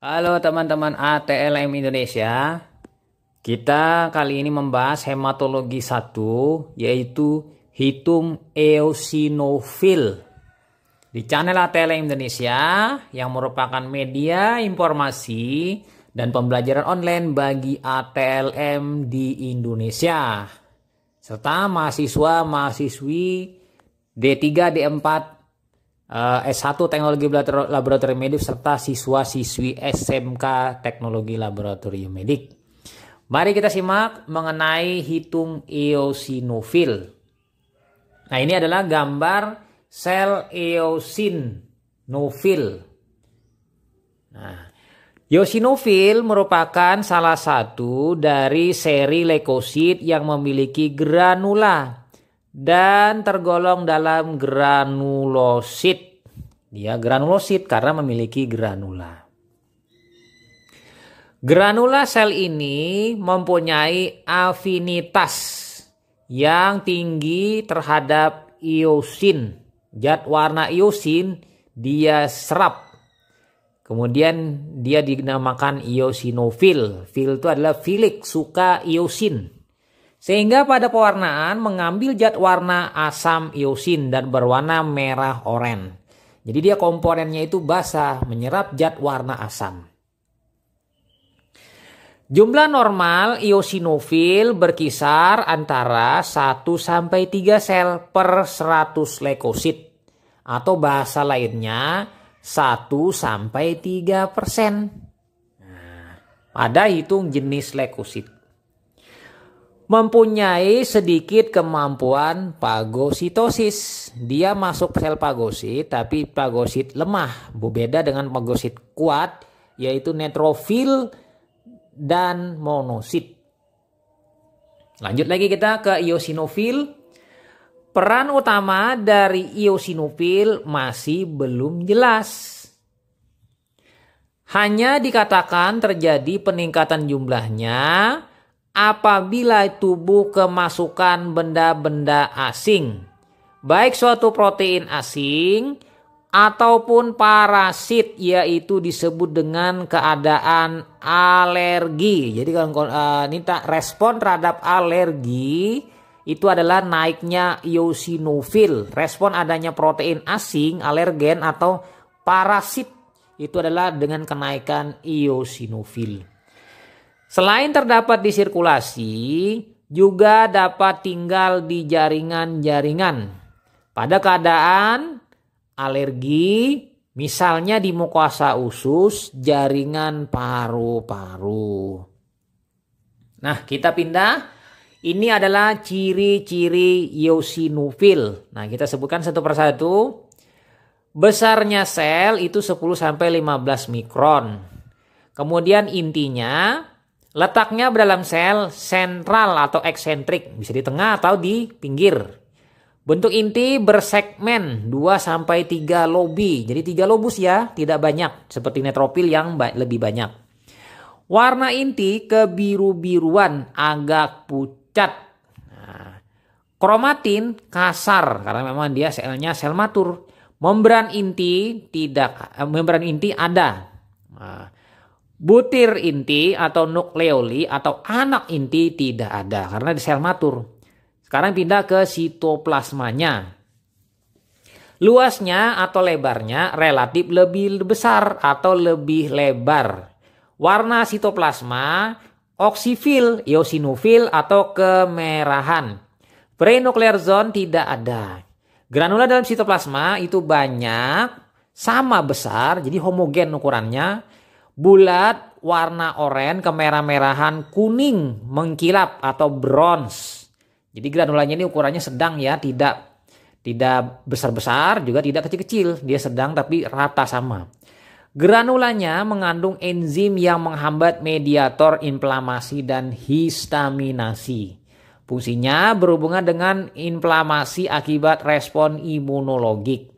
Halo teman-teman ATLM Indonesia. Kita kali ini membahas hematologi satu yaitu hitung eosinofil. Di channel ATLM Indonesia yang merupakan media informasi dan pembelajaran online bagi ATLM di Indonesia serta mahasiswa-mahasiswi D3, D4, Eh, S1 Teknologi Laboratorium Medik serta siswa-siswi SMK Teknologi Laboratorium Medik. Mari kita simak mengenai hitung eosinofil. Nah, ini adalah gambar sel eosinofil. Nah, eosinofil merupakan salah satu dari seri leukosit yang memiliki granula dan tergolong dalam granulosit. Dia ya, granulosit karena memiliki granula. Granula sel ini mempunyai afinitas yang tinggi terhadap iosin. Zat warna iosin dia serap. Kemudian dia dinamakan iosinofil. Fil itu adalah filik, suka iosin. Sehingga pada pewarnaan mengambil zat warna asam iosin dan berwarna merah oranye. Jadi dia komponennya itu basah, menyerap zat warna asam. Jumlah normal iosinofil berkisar antara 1 sampai 3 sel per 100 leukosit atau bahasa lainnya 1 sampai 3 persen. Pada nah, hitung jenis leukosit mempunyai sedikit kemampuan pagositosis. Dia masuk sel pagosit tapi pagosit lemah, berbeda dengan pagosit kuat yaitu netrofil dan monosit. Lanjut lagi kita ke eosinofil Peran utama dari eosinofil masih belum jelas. Hanya dikatakan terjadi peningkatan jumlahnya apabila tubuh kemasukan benda-benda asing, baik suatu protein asing ataupun parasit yaitu disebut dengan keadaan alergi. Jadi kalau uh, eh, ini tak respon terhadap alergi itu adalah naiknya eosinofil, respon adanya protein asing, alergen atau parasit itu adalah dengan kenaikan eosinofil. Selain terdapat di sirkulasi, juga dapat tinggal di jaringan-jaringan. Pada keadaan alergi, misalnya di mukosa usus, jaringan paru-paru. Nah, kita pindah. Ini adalah ciri-ciri eosinofil. Nah, kita sebutkan satu persatu. Besarnya sel itu 10 sampai 15 mikron. Kemudian intinya Letaknya dalam sel sentral atau eksentrik, bisa di tengah atau di pinggir. Bentuk inti bersegmen 2-3 lobi. Jadi 3 lobus ya, tidak banyak. Seperti netropil yang lebih banyak. Warna inti kebiru-biruan agak pucat. Nah, kromatin kasar karena memang dia selnya sel matur. Membran inti tidak, eh, membran inti ada. Nah, Butir inti atau nukleoli atau anak inti tidak ada karena di sel matur. Sekarang pindah ke sitoplasmanya. Luasnya atau lebarnya relatif lebih besar atau lebih lebar. Warna sitoplasma oksifil, eosinofil atau kemerahan. prenuclear zone tidak ada. Granula dalam sitoplasma itu banyak, sama besar, jadi homogen ukurannya, bulat warna oranye kemerah-merahan kuning mengkilap atau bronze. Jadi granulanya ini ukurannya sedang ya, tidak tidak besar-besar juga tidak kecil-kecil, dia sedang tapi rata sama. Granulanya mengandung enzim yang menghambat mediator inflamasi dan histaminasi. Fungsinya berhubungan dengan inflamasi akibat respon imunologik.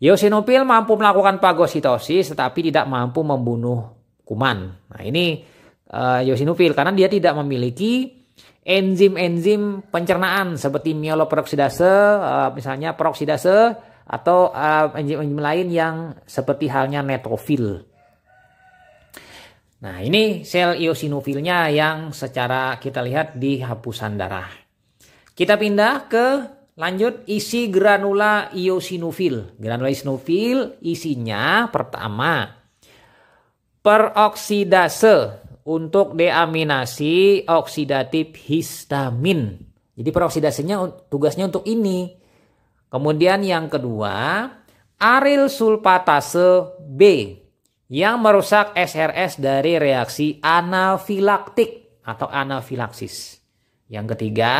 Yosinopil mampu melakukan pagositosis tetapi tidak mampu membunuh kuman. Nah ini uh, eh, eosinofil karena dia tidak memiliki enzim-enzim pencernaan seperti mieloperoksidase, uh, eh, misalnya peroksidase atau enzim eh, enzim-enzim lain yang seperti halnya netrofil. Nah ini sel eosinofilnya yang secara kita lihat di hapusan darah. Kita pindah ke Lanjut isi granula eosinofil. Granula eosinofil isinya pertama peroksidase untuk deaminasi oksidatif histamin. Jadi peroksidasenya tugasnya untuk ini. Kemudian yang kedua, aril sulfatase B yang merusak SRS dari reaksi anafilaktik atau anafilaksis. Yang ketiga,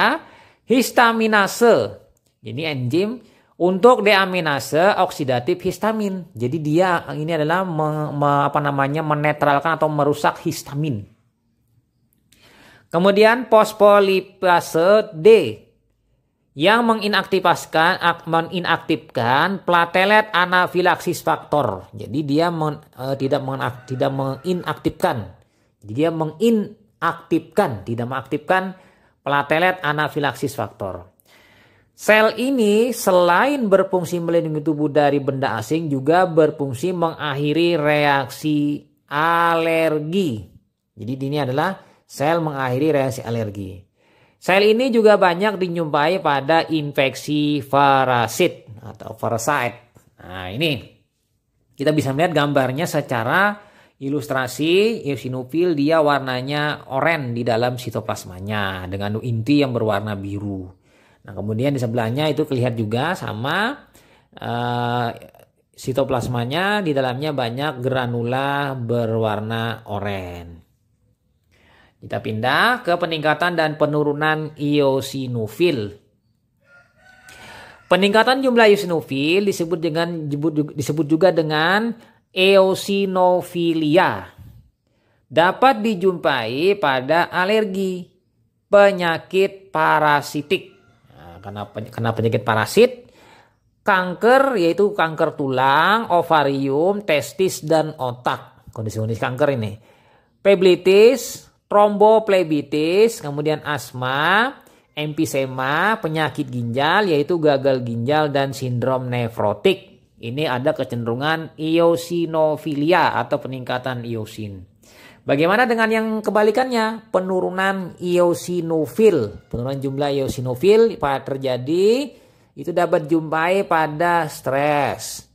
histaminase. Ini enzim untuk deaminase oksidatif histamin. Jadi dia ini adalah me, me, apa namanya menetralkan atau merusak histamin. Kemudian fosfolipase D yang menginaktifkan meninaktifkan platelet anafilaksis faktor. Jadi dia men, e, tidak tidak menginaktifkan. Jadi dia menginaktifkan, tidak mengaktifkan platelet anafilaksis faktor. Sel ini selain berfungsi melindungi tubuh dari benda asing juga berfungsi mengakhiri reaksi alergi. Jadi ini adalah sel mengakhiri reaksi alergi. Sel ini juga banyak dijumpai pada infeksi parasit atau parasite. Nah ini kita bisa melihat gambarnya secara ilustrasi eosinofil dia warnanya oranye di dalam sitoplasmanya dengan inti yang berwarna biru. Nah, kemudian di sebelahnya itu kelihatan juga sama uh, sitoplasmanya di dalamnya banyak granula berwarna oranye. Kita pindah ke peningkatan dan penurunan eosinofil. Peningkatan jumlah eosinofil disebut dengan disebut juga dengan eosinofilia. Dapat dijumpai pada alergi, penyakit parasitik, karena kena penyakit parasit, kanker yaitu kanker tulang, ovarium, testis dan otak. Kondisi-kondisi kanker ini. peblitis tromboplebitis, kemudian asma, emfisema, penyakit ginjal yaitu gagal ginjal dan sindrom nefrotik. Ini ada kecenderungan eosinofilia atau peningkatan eosin Bagaimana dengan yang kebalikannya? Penurunan eosinofil. Penurunan jumlah eosinofil terjadi itu dapat jumpai pada stres,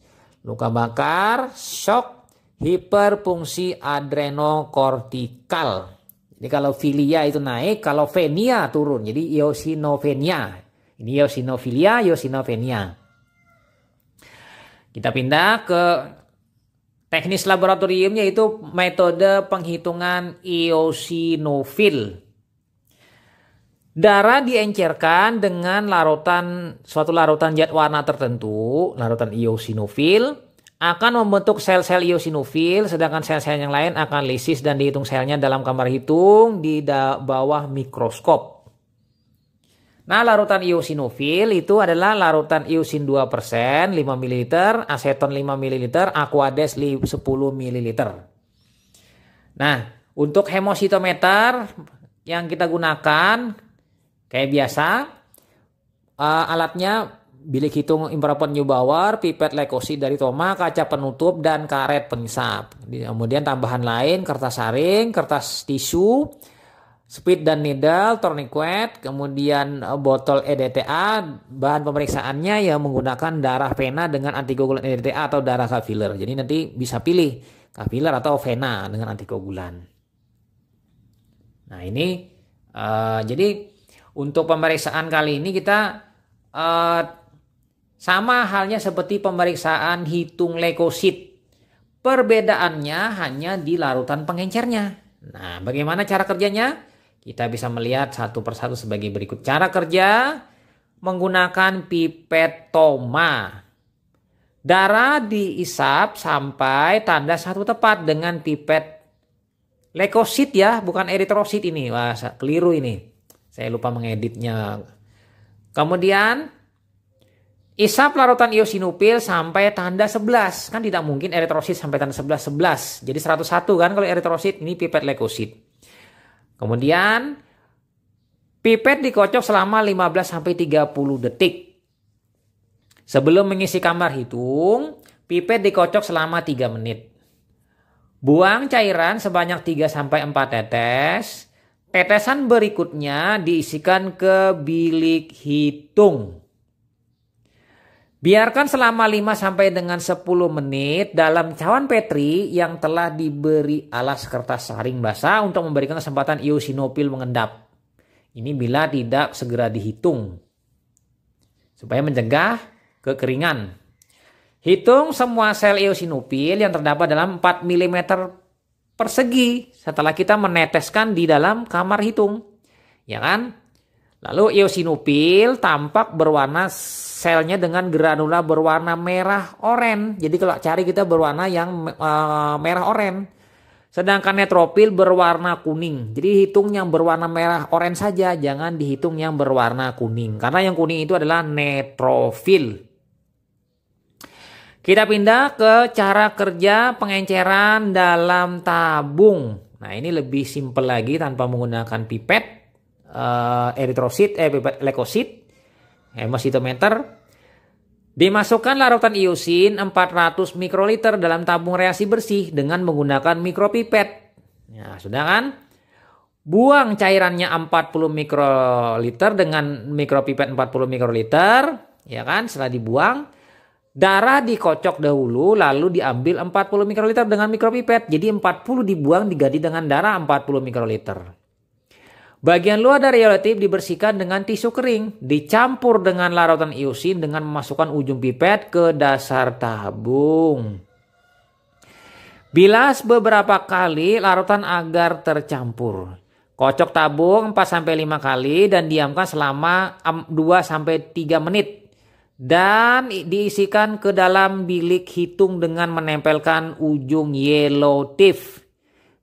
luka bakar, shock, hiperfungsi adrenokortikal. Jadi kalau filia itu naik, kalau venia turun. Jadi eosinofenia. Ini eosinofilia, eosinofenia. Kita pindah ke Teknis laboratoriumnya itu metode penghitungan eosinofil. Darah diencerkan dengan larutan suatu larutan zat warna tertentu, larutan eosinofil akan membentuk sel-sel eosinofil sedangkan sel-sel yang lain akan lisis dan dihitung selnya dalam kamar hitung di bawah mikroskop. Nah, larutan eosinofil itu adalah larutan eosin 2%, 5 ml, aseton 5 ml, aquades 10 ml. Nah, untuk hemositometer yang kita gunakan kayak biasa uh, alatnya bilik hitung impropon new bower, pipet lekosi dari Toma, kaca penutup dan karet pengisap. Kemudian tambahan lain kertas saring, kertas tisu, Speed dan needle, tourniquet, kemudian eh, botol EDTA, bahan pemeriksaannya ya menggunakan darah vena dengan antikoagulan EDTA atau darah kafiler. Jadi nanti bisa pilih kafiler atau vena dengan antikoagulan. Nah ini uh, jadi untuk pemeriksaan kali ini kita uh, sama halnya seperti pemeriksaan hitung leukosit. Perbedaannya hanya di larutan pengencernya. Nah, bagaimana cara kerjanya? Kita bisa melihat satu persatu sebagai berikut. Cara kerja menggunakan pipet pipetoma. Darah diisap sampai tanda satu tepat dengan pipet leukosit ya, bukan eritrosit ini. Wah, keliru ini. Saya lupa mengeditnya. Kemudian Isap larutan eosinofil sampai tanda 11. Kan tidak mungkin eritrosit sampai tanda 11 11. Jadi 101 kan kalau eritrosit ini pipet leukosit. Kemudian pipet dikocok selama 15 sampai 30 detik. Sebelum mengisi kamar hitung, pipet dikocok selama 3 menit. Buang cairan sebanyak 3 sampai 4 tetes. Tetesan berikutnya diisikan ke bilik hitung. Biarkan selama 5 sampai dengan 10 menit dalam cawan petri yang telah diberi alas kertas saring basah untuk memberikan kesempatan eosinofil mengendap. Ini bila tidak segera dihitung. Supaya mencegah kekeringan. Hitung semua sel eosinofil yang terdapat dalam 4 mm persegi setelah kita meneteskan di dalam kamar hitung. Ya kan? Lalu eosinofil tampak berwarna selnya dengan granula berwarna merah oren. Jadi kalau cari kita berwarna yang uh, merah oren. Sedangkan netrofil berwarna kuning. Jadi hitung yang berwarna merah oren saja, jangan dihitung yang berwarna kuning. Karena yang kuning itu adalah netrofil. Kita pindah ke cara kerja pengenceran dalam tabung. Nah, ini lebih simple lagi tanpa menggunakan pipet uh, eritrosit, eh leukosit, hemositometer. Ya, Dimasukkan larutan iosin 400 mikroliter dalam tabung reaksi bersih dengan menggunakan mikropipet. Ya sudah kan? Buang cairannya 40 mikroliter dengan mikropipet 40 mikroliter, ya kan? Setelah dibuang, Darah dikocok dahulu lalu diambil 40 mikroliter dengan mikropipet. Jadi 40 dibuang diganti dengan darah 40 mikroliter. Bagian luar dari relatif dibersihkan dengan tisu kering, dicampur dengan larutan iusin dengan memasukkan ujung pipet ke dasar tabung. Bilas beberapa kali larutan agar tercampur. Kocok tabung 4-5 kali dan diamkan selama 2-3 menit. Dan diisikan ke dalam bilik hitung dengan menempelkan ujung yellow tip.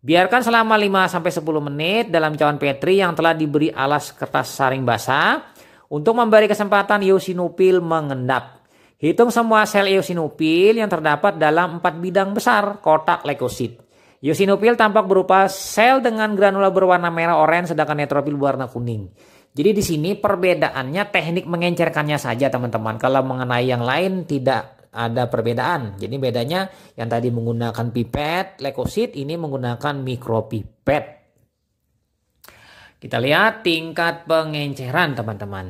Biarkan selama 5 sampai 10 menit dalam cawan petri yang telah diberi alas kertas saring basah untuk memberi kesempatan eosinofil mengendap. Hitung semua sel eosinofil yang terdapat dalam 4 bidang besar kotak leukosit. Eosinofil tampak berupa sel dengan granula berwarna merah oranye sedangkan neutrofil berwarna kuning. Jadi di sini perbedaannya teknik mengencerkannya saja teman-teman. Kalau mengenai yang lain tidak ada perbedaan. Jadi bedanya yang tadi menggunakan pipet leukosit ini menggunakan mikropipet. Kita lihat tingkat pengenceran teman-teman.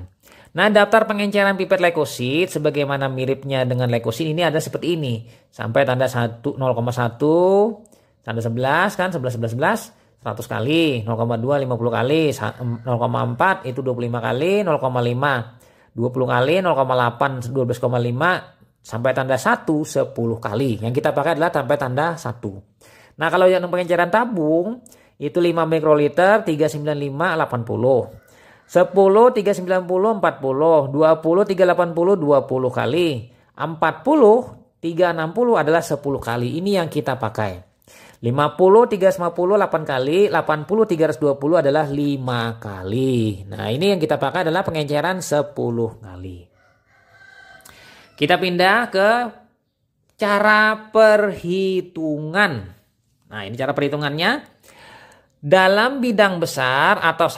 Nah, daftar pengenceran pipet leukosit sebagaimana miripnya dengan leukosit ini ada seperti ini. Sampai tanda 1 0,1 tanda 11 kan 11 11 11 100 kali, 0,2 50 kali, 0,4 itu 25 kali, 0,5 20 kali, 0,8 12,5 sampai tanda 1 10 kali. Yang kita pakai adalah sampai tanda 1. Nah, kalau yang pengenceran tabung itu 5 mikroliter 395 80. 10 390 40, 20 380 20 kali. 40 360 adalah 10 kali. Ini yang kita pakai. 50 350 8 kali, 80 320 adalah 5 kali. Nah, ini yang kita pakai adalah pengenceran 10 kali. Kita pindah ke cara perhitungan. Nah, ini cara perhitungannya. Dalam bidang besar atau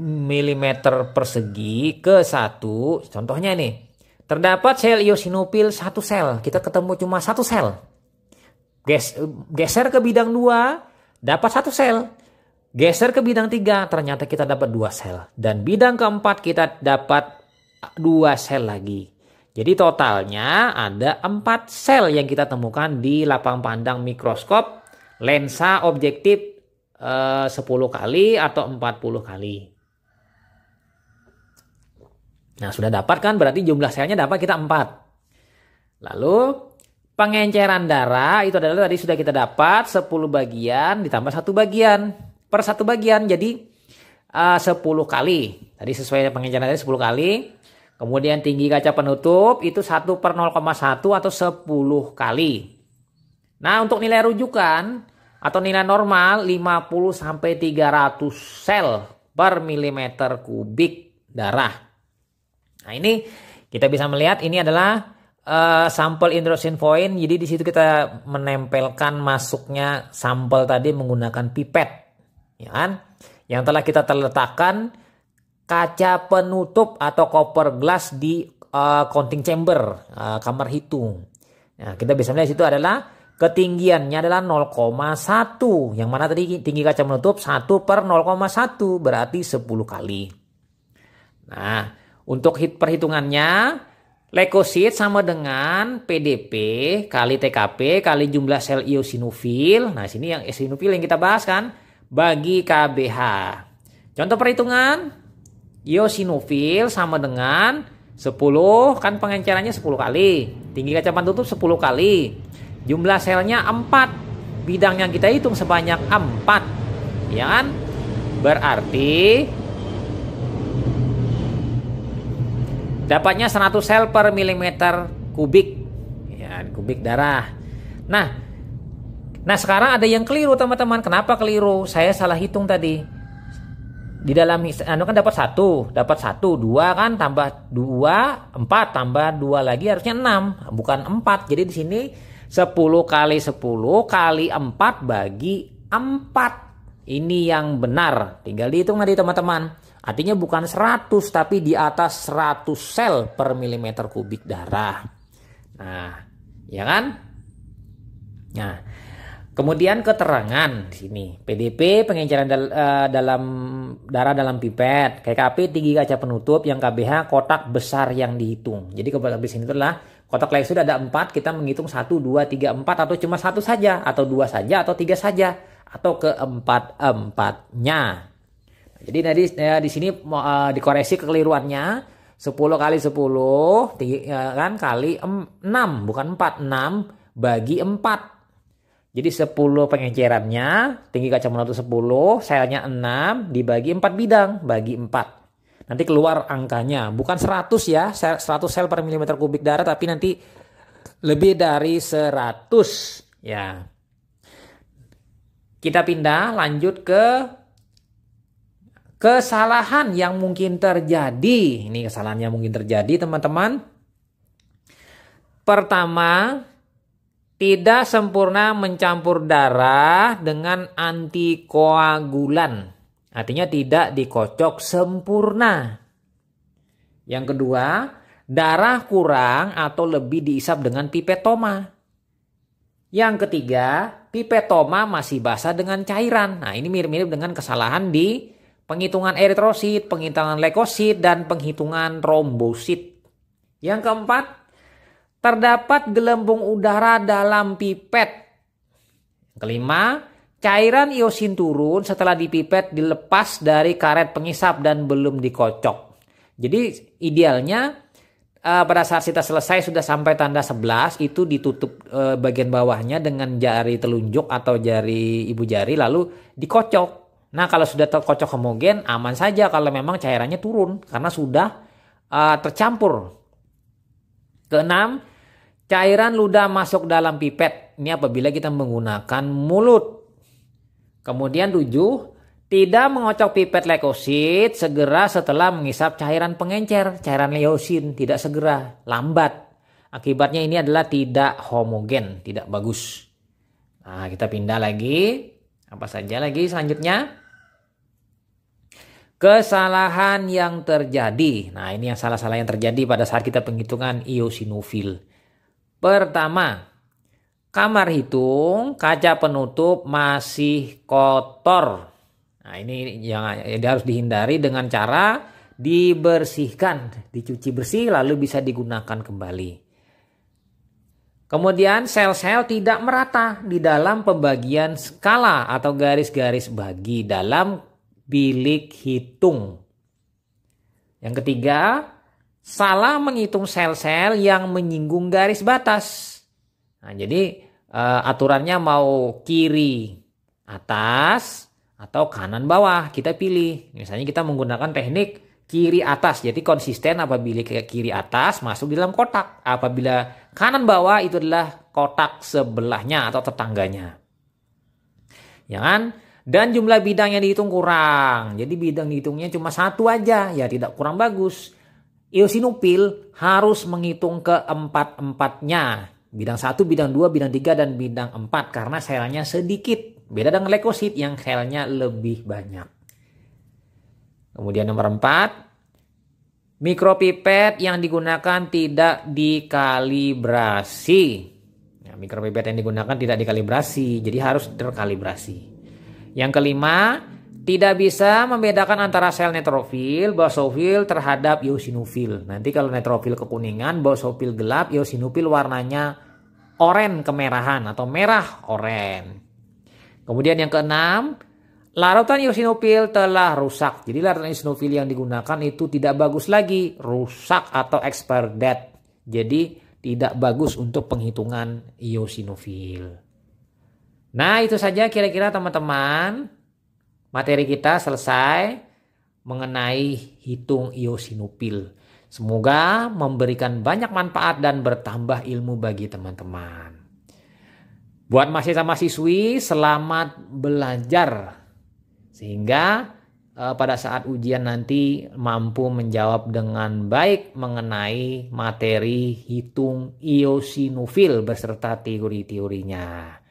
1 mm persegi ke 1, contohnya ini. terdapat sel eosinofil satu sel. Kita ketemu cuma satu sel. Ges geser ke bidang 2, dapat satu sel. Geser ke bidang 3, ternyata kita dapat dua sel. Dan bidang keempat kita dapat dua sel lagi. Jadi totalnya ada empat sel yang kita temukan di lapang pandang mikroskop lensa objektif eh, 10 kali atau 40 kali. Nah, sudah dapat kan berarti jumlah selnya dapat kita 4. Lalu pengenceran darah itu adalah tadi sudah kita dapat 10 bagian ditambah satu bagian per satu bagian jadi eh, uh, 10 kali. Tadi sesuai pengenceran tadi 10 kali Kemudian tinggi kaca penutup itu 1 per 0,1 atau 10 kali. Nah untuk nilai rujukan atau nilai normal 50 sampai 300 sel per milimeter kubik darah. Nah ini kita bisa melihat ini adalah uh, sampel indrosin point. Jadi di situ kita menempelkan masuknya sampel tadi menggunakan pipet, ya kan? Yang telah kita terletakkan kaca penutup atau cover glass di uh, counting chamber uh, kamar hitung. Nah, kita bisa melihat situ adalah ketinggiannya adalah 0,1 yang mana tadi tinggi kaca penutup 1 per 0,1 berarti 10 kali. Nah, untuk hit perhitungannya leukosit sama dengan PDP kali TKP kali jumlah sel eosinofil. Nah, sini yang eosinofil yang kita bahas kan bagi KBH. Contoh perhitungan Iosinofil sama dengan 10 kan pengencerannya 10 kali. Tinggi kacapan tutup 10 kali. Jumlah selnya 4. Bidang yang kita hitung sebanyak 4. Ya kan? Berarti dapatnya 100 sel per milimeter kubik. Ya, kubik darah. Nah, nah sekarang ada yang keliru teman-teman. Kenapa keliru? Saya salah hitung tadi di dalam anu kan dapat satu dapat satu dua kan tambah dua empat tambah dua lagi harusnya enam bukan empat jadi di sini sepuluh kali sepuluh kali empat bagi empat ini yang benar tinggal dihitung nanti teman-teman artinya bukan seratus tapi di atas seratus sel per milimeter kubik darah nah ya kan nah Kemudian keterangan di sini PDP pengenceran dal eh, dalam darah dalam pipet, KKP tinggi kaca penutup, yang KBH kotak besar yang dihitung. Jadi kalau di sini adalah kotak lain sudah ada 4, kita menghitung 1 2 3 4 atau cuma satu saja atau dua saja atau tiga saja atau keempat empatnya. Jadi tadi ya, di sini uh, dikoreksi kekeliruannya 10 kali 10 tinggi, uh, kan kali 6 bukan 4 6 bagi 4 jadi 10 pengejerannya, tinggi kaca itu 10, selnya 6, dibagi 4 bidang, bagi 4. Nanti keluar angkanya, bukan 100 ya, 100 sel per milimeter kubik darah, tapi nanti lebih dari 100 ya. Kita pindah lanjut ke kesalahan yang mungkin terjadi. Ini kesalahan yang mungkin terjadi teman-teman. Pertama, tidak sempurna mencampur darah dengan antikoagulan. Artinya tidak dikocok sempurna. Yang kedua, darah kurang atau lebih diisap dengan pipetoma. Yang ketiga, pipetoma masih basah dengan cairan. Nah, ini mirip-mirip dengan kesalahan di penghitungan eritrosit, penghitungan leukosit, dan penghitungan trombosit. Yang keempat, Terdapat gelembung udara dalam pipet. Kelima, cairan iosin turun setelah dipipet dilepas dari karet pengisap dan belum dikocok. Jadi idealnya uh, pada saat kita selesai sudah sampai tanda 11 itu ditutup uh, bagian bawahnya dengan jari telunjuk atau jari ibu jari lalu dikocok. Nah, kalau sudah terkocok homogen aman saja kalau memang cairannya turun karena sudah uh, tercampur. Keenam, Cairan ludah masuk dalam pipet. Ini apabila kita menggunakan mulut. Kemudian tujuh, tidak mengocok pipet leukosit segera setelah mengisap cairan pengencer, cairan leosin, tidak segera, lambat. Akibatnya ini adalah tidak homogen, tidak bagus. Nah, kita pindah lagi. Apa saja lagi selanjutnya? Kesalahan yang terjadi. Nah, ini yang salah-salah yang terjadi pada saat kita penghitungan iosinofil. Pertama, kamar hitung kaca penutup masih kotor. Nah, ini yang, harus dihindari dengan cara dibersihkan, dicuci bersih lalu bisa digunakan kembali. Kemudian sel-sel tidak merata di dalam pembagian skala atau garis-garis bagi dalam bilik hitung. Yang ketiga, salah menghitung sel-sel yang menyinggung garis batas. Nah, jadi uh, aturannya mau kiri atas atau kanan bawah kita pilih. Misalnya kita menggunakan teknik kiri atas. Jadi konsisten apabila kiri atas masuk di dalam kotak. Apabila kanan bawah itu adalah kotak sebelahnya atau tetangganya. Ya kan? Dan jumlah bidang yang dihitung kurang. Jadi bidang dihitungnya cuma satu aja. Ya tidak kurang bagus. Eosinopil harus menghitung keempat-empatnya. Bidang satu, bidang dua, bidang tiga dan bidang empat karena selnya sedikit. Beda dengan leukosit yang selnya lebih banyak. Kemudian nomor empat, mikropipet yang digunakan tidak dikalibrasi. Ya, mikropipet yang digunakan tidak dikalibrasi, jadi harus terkalibrasi. Yang kelima, tidak bisa membedakan antara sel netrofil, basofil terhadap eosinofil. Nanti kalau netrofil kekuningan, basofil gelap, eosinofil warnanya oranye kemerahan atau merah oranye. Kemudian yang keenam, larutan eosinofil telah rusak. Jadi larutan eosinofil yang digunakan itu tidak bagus lagi, rusak atau expired dead. Jadi tidak bagus untuk penghitungan eosinofil. Nah, itu saja kira-kira teman-teman materi kita selesai mengenai hitung eosinofil. Semoga memberikan banyak manfaat dan bertambah ilmu bagi teman-teman. Buat mahasiswa mahasiswi, selamat belajar sehingga eh, pada saat ujian nanti mampu menjawab dengan baik mengenai materi hitung eosinofil beserta teori-teorinya.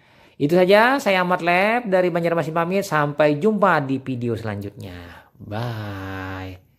Itu saja saya Ahmad Lab dari Banjarmasin pamit sampai jumpa di video selanjutnya. Bye.